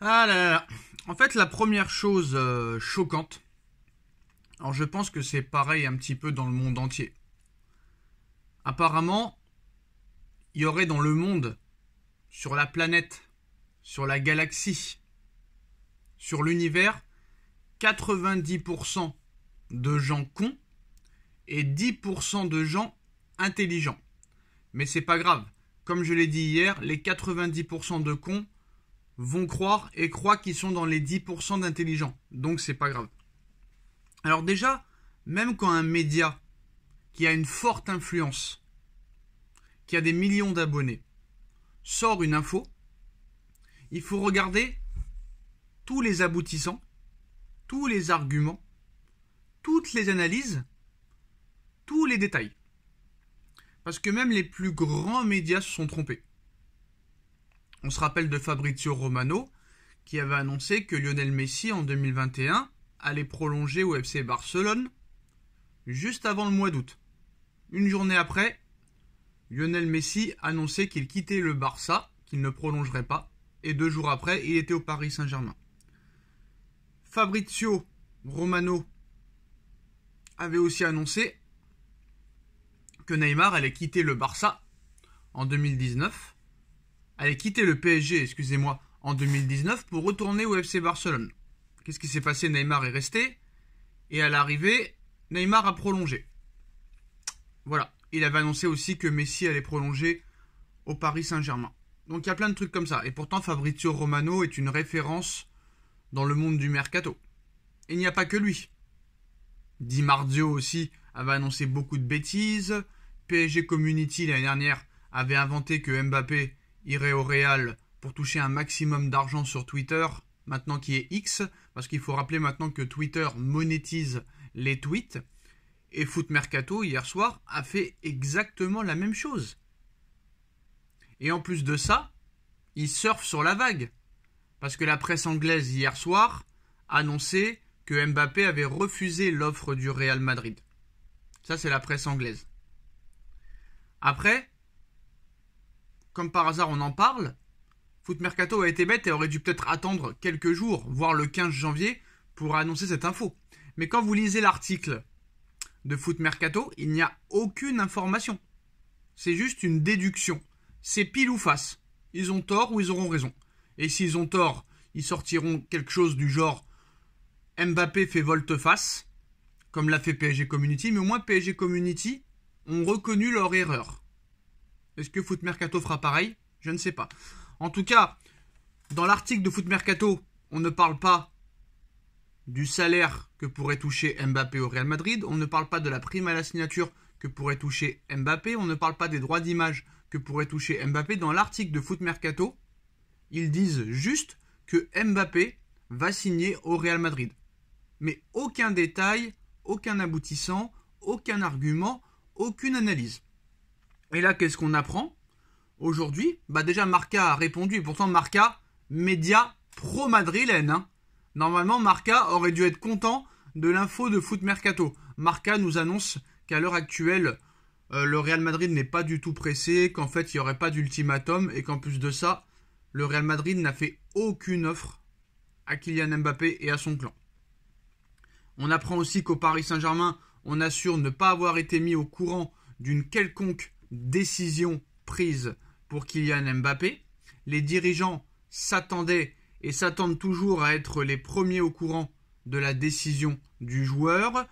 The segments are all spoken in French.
Ah là là En fait, la première chose euh, choquante, alors je pense que c'est pareil un petit peu dans le monde entier. Apparemment, il y aurait dans le monde, sur la planète, sur la galaxie, sur l'univers, 90% de gens cons et 10% de gens intelligents. Mais c'est pas grave. Comme je l'ai dit hier, les 90% de cons vont croire et croient qu'ils sont dans les 10% d'intelligents. Donc c'est pas grave. Alors déjà, même quand un média qui a une forte influence, qui a des millions d'abonnés, sort une info, il faut regarder tous les aboutissants, tous les arguments, toutes les analyses, tous les détails. Parce que même les plus grands médias se sont trompés. On se rappelle de Fabrizio Romano qui avait annoncé que Lionel Messi en 2021 allait prolonger au FC Barcelone juste avant le mois d'août. Une journée après, Lionel Messi annonçait qu'il quittait le Barça, qu'il ne prolongerait pas, et deux jours après, il était au Paris Saint-Germain. Fabrizio Romano avait aussi annoncé que Neymar allait quitter le Barça en 2019 allait quitter le PSG, excusez-moi, en 2019 pour retourner au FC Barcelone. Qu'est-ce qui s'est passé Neymar est resté et à l'arrivée, Neymar a prolongé. Voilà, il avait annoncé aussi que Messi allait prolonger au Paris Saint-Germain. Donc il y a plein de trucs comme ça. Et pourtant, Fabrizio Romano est une référence dans le monde du mercato. Et il n'y a pas que lui. Di Marzio aussi avait annoncé beaucoup de bêtises. PSG Community l'année dernière avait inventé que Mbappé irait au Real pour toucher un maximum d'argent sur Twitter, maintenant qui est X, parce qu'il faut rappeler maintenant que Twitter monétise les tweets. Et Foot Mercato, hier soir, a fait exactement la même chose. Et en plus de ça, il surfe sur la vague. Parce que la presse anglaise, hier soir, annonçait que Mbappé avait refusé l'offre du Real Madrid. Ça, c'est la presse anglaise. Après, comme par hasard on en parle, Foot Mercato a été bête et aurait dû peut-être attendre quelques jours, voire le 15 janvier, pour annoncer cette info. Mais quand vous lisez l'article de Foot Mercato, il n'y a aucune information. C'est juste une déduction. C'est pile ou face. Ils ont tort ou ils auront raison. Et s'ils ont tort, ils sortiront quelque chose du genre Mbappé fait volte-face, comme l'a fait PSG Community, mais au moins PSG Community ont reconnu leur erreur. Est-ce que Foot Mercato fera pareil Je ne sais pas. En tout cas, dans l'article de Foot Mercato, on ne parle pas du salaire que pourrait toucher Mbappé au Real Madrid, on ne parle pas de la prime à la signature que pourrait toucher Mbappé, on ne parle pas des droits d'image que pourrait toucher Mbappé. Dans l'article de Foot Mercato, ils disent juste que Mbappé va signer au Real Madrid. Mais aucun détail, aucun aboutissant, aucun argument, aucune analyse. Et là, qu'est-ce qu'on apprend aujourd'hui Bah déjà, Marca a répondu. Et pourtant, Marca, média pro-madrilène. Hein. Normalement, Marca aurait dû être content de l'info de Foot Mercato. Marca nous annonce qu'à l'heure actuelle, euh, le Real Madrid n'est pas du tout pressé, qu'en fait, il n'y aurait pas d'ultimatum et qu'en plus de ça, le Real Madrid n'a fait aucune offre à Kylian Mbappé et à son clan. On apprend aussi qu'au Paris Saint-Germain, on assure ne pas avoir été mis au courant d'une quelconque décision prise pour Kylian Mbappé. Les dirigeants s'attendaient et s'attendent toujours à être les premiers au courant de la décision du joueur.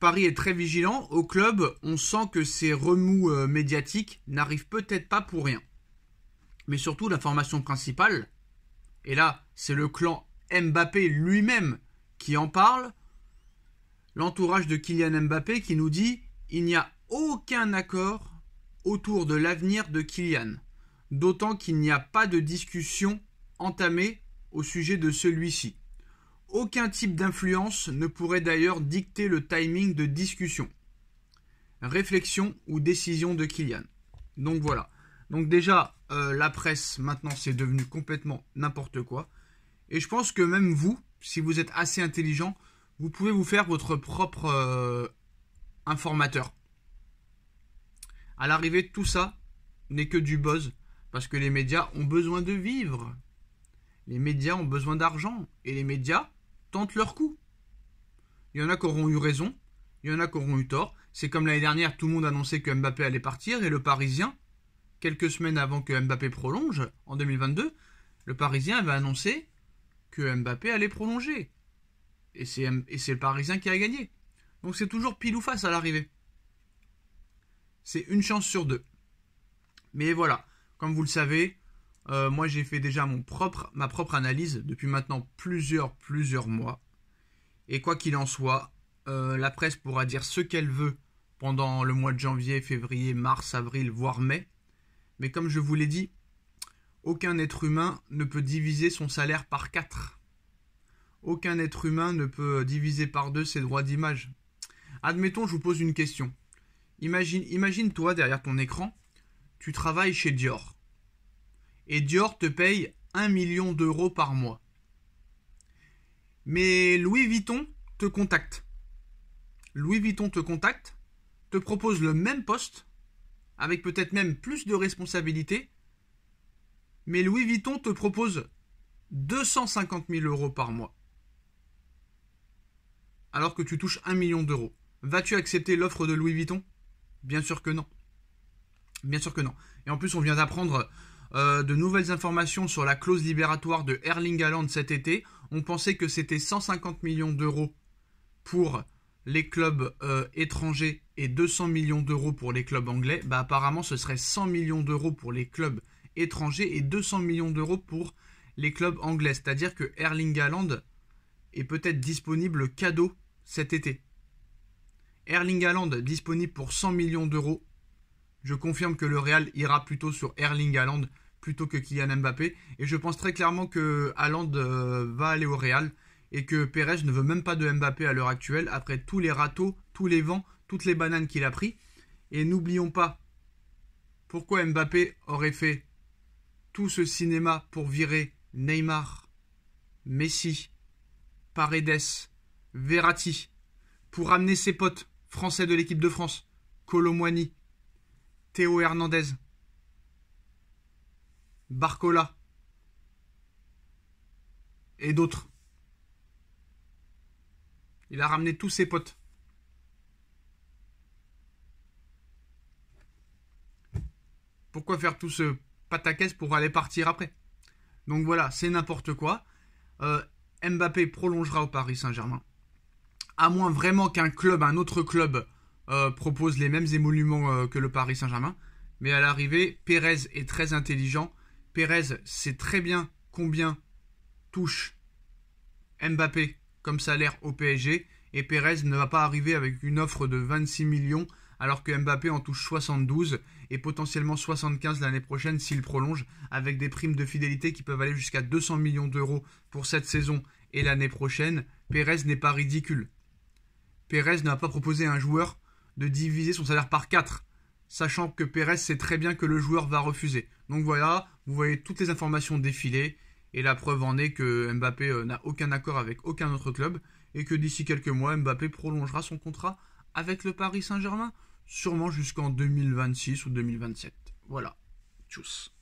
Paris est très vigilant. Au club, on sent que ces remous euh, médiatiques n'arrivent peut-être pas pour rien. Mais surtout, l'information principale, et là, c'est le clan Mbappé lui-même qui en parle, l'entourage de Kylian Mbappé qui nous dit il n'y a aucun accord autour de l'avenir de Kylian, d'autant qu'il n'y a pas de discussion entamée au sujet de celui-ci. Aucun type d'influence ne pourrait d'ailleurs dicter le timing de discussion, réflexion ou décision de Kylian. Donc voilà. Donc déjà, euh, la presse, maintenant, c'est devenu complètement n'importe quoi. Et je pense que même vous, si vous êtes assez intelligent, vous pouvez vous faire votre propre euh, informateur. À l'arrivée, tout ça n'est que du buzz, parce que les médias ont besoin de vivre. Les médias ont besoin d'argent, et les médias tentent leur coup. Il y en a qui auront eu raison, il y en a qui auront eu tort. C'est comme l'année dernière, tout le monde annonçait que Mbappé allait partir, et le Parisien, quelques semaines avant que Mbappé prolonge, en 2022, le Parisien avait annoncé que Mbappé allait prolonger. Et c'est, et c'est le Parisien qui a gagné. Donc c'est toujours pile ou face à l'arrivée c'est une chance sur deux. Mais voilà, comme vous le savez, euh, moi j'ai fait déjà mon propre, ma propre analyse depuis maintenant plusieurs, plusieurs mois. Et quoi qu'il en soit, euh, la presse pourra dire ce qu'elle veut pendant le mois de janvier, février, mars, avril, voire mai. Mais comme je vous l'ai dit, aucun être humain ne peut diviser son salaire par quatre. Aucun être humain ne peut diviser par deux ses droits d'image. Admettons, je vous pose une question. Imagine, toi derrière ton écran, tu travailles chez Dior. Et Dior te paye 1 million d'euros par mois. Mais Louis Vuitton te contacte. Louis Vuitton te contacte, te propose le même poste, avec peut-être même plus de responsabilités. Mais Louis Vuitton te propose 250 000 euros par mois. Alors que tu touches 1 million d'euros. Vas-tu accepter l'offre de Louis Vuitton Bien sûr que non. Bien sûr que non. Et en plus, on vient d'apprendre euh, de nouvelles informations sur la clause libératoire de Erling Haaland cet été. On pensait que c'était 150 millions d'euros pour les clubs euh, étrangers et 200 millions d'euros pour les clubs anglais. Bah apparemment, ce serait 100 millions d'euros pour les clubs étrangers et 200 millions d'euros pour les clubs anglais. C'est-à-dire que Erling Haaland est peut-être disponible cadeau cet été. Erling Haaland disponible pour 100 millions d'euros. Je confirme que le Real ira plutôt sur Erling Haaland plutôt que Kylian Mbappé. Et je pense très clairement que Haaland euh, va aller au Real et que Perez ne veut même pas de Mbappé à l'heure actuelle après tous les râteaux, tous les vents, toutes les bananes qu'il a pris. Et n'oublions pas pourquoi Mbappé aurait fait tout ce cinéma pour virer Neymar, Messi, Paredes, Verratti, pour amener ses potes, Français de l'équipe de France, Colomwani, Théo Hernandez, Barcola et d'autres. Il a ramené tous ses potes. Pourquoi faire tout ce pataquès pour aller partir après Donc voilà, c'est n'importe quoi. Euh, Mbappé prolongera au Paris Saint-Germain à moins vraiment qu'un club, un autre club, euh, propose les mêmes émoluments euh, que le Paris Saint-Germain. Mais à l'arrivée, Pérez est très intelligent. Pérez sait très bien combien touche Mbappé comme salaire au PSG. Et Pérez ne va pas arriver avec une offre de 26 millions alors que Mbappé en touche 72 et potentiellement 75 l'année prochaine s'il prolonge, avec des primes de fidélité qui peuvent aller jusqu'à 200 millions d'euros pour cette saison et l'année prochaine. Pérez n'est pas ridicule. Pérez n'a pas proposé à un joueur de diviser son salaire par 4, sachant que Pérez sait très bien que le joueur va refuser. Donc voilà, vous voyez toutes les informations défiler, et la preuve en est que Mbappé euh, n'a aucun accord avec aucun autre club, et que d'ici quelques mois, Mbappé prolongera son contrat avec le Paris Saint-Germain, sûrement jusqu'en 2026 ou 2027. Voilà, tchuss.